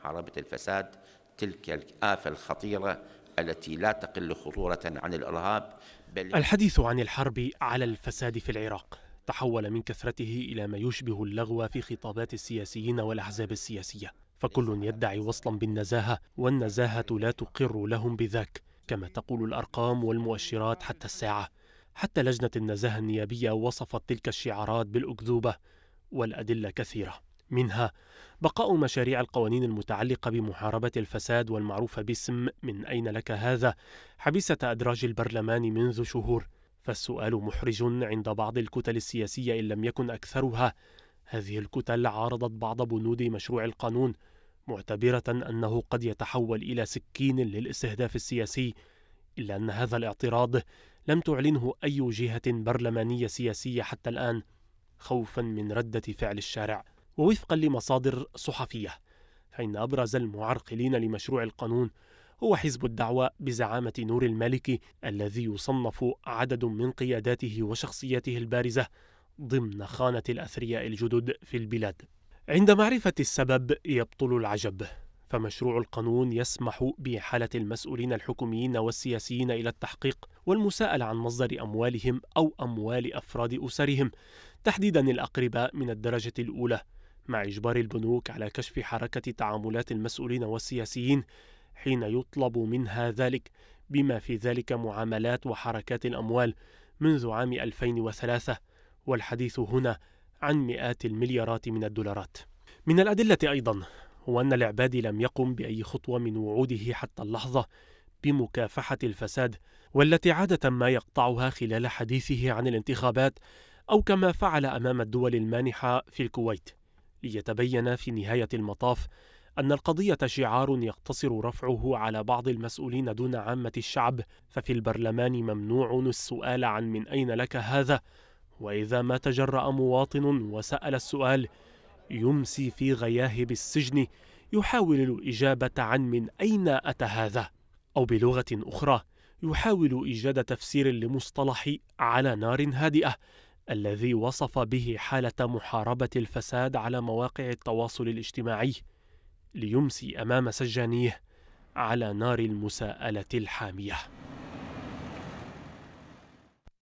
محاربة الفساد تلك الآفة الخطيرة التي لا تقل خطورة عن الإرهاب بل الحديث عن الحرب على الفساد في العراق تحول من كثرته إلى ما يشبه اللغو في خطابات السياسيين والأحزاب السياسية فكل يدعي وصلا بالنزاهة والنزاهة لا تقر لهم بذاك كما تقول الأرقام والمؤشرات حتى الساعة حتى لجنة النزاهة النيابية وصفت تلك الشعارات بالأكذوبة والأدلة كثيرة منها بقاء مشاريع القوانين المتعلقة بمحاربة الفساد والمعروفة باسم من أين لك هذا حبيسة أدراج البرلمان منذ شهور فالسؤال محرج عند بعض الكتل السياسية إن لم يكن أكثرها هذه الكتل عارضت بعض بنود مشروع القانون معتبرة أنه قد يتحول إلى سكين للاستهداف السياسي إلا أن هذا الاعتراض لم تعلنه أي جهة برلمانية سياسية حتى الآن خوفا من ردة فعل الشارع ووفقا لمصادر صحفية فإن أبرز المعرقلين لمشروع القانون هو حزب الدعوة بزعامة نور المالكي الذي يصنف عدد من قياداته وشخصياته البارزة ضمن خانة الأثرياء الجدد في البلاد. عند معرفة السبب يبطل العجب، فمشروع القانون يسمح بإحالة المسؤولين الحكوميين والسياسيين إلى التحقيق والمساءلة عن مصدر أموالهم أو أموال أفراد أسرهم، تحديدا الأقرباء من الدرجة الأولى، مع إجبار البنوك على كشف حركة تعاملات المسؤولين والسياسيين حين يطلب منها ذلك بما في ذلك معاملات وحركات الأموال منذ عام 2003 والحديث هنا عن مئات المليارات من الدولارات. من الأدلة أيضا هو أن العبادي لم يقم بأي خطوة من وعوده حتى اللحظة بمكافحة الفساد والتي عادة ما يقطعها خلال حديثه عن الانتخابات أو كما فعل أمام الدول المانحة في الكويت. ليتبين في نهاية المطاف أن القضية شعار يقتصر رفعه على بعض المسؤولين دون عامة الشعب، ففي البرلمان ممنوع السؤال عن من أين لك هذا، وإذا ما تجرأ مواطن وسأل السؤال يمسي في غياهب السجن يحاول الإجابة عن من أين أتى هذا، أو بلغة أخرى يحاول إيجاد تفسير لمصطلح على نار هادئة الذي وصف به حالة محاربة الفساد على مواقع التواصل الاجتماعي ليمسي أمام سجانيه على نار المساءلة الحامية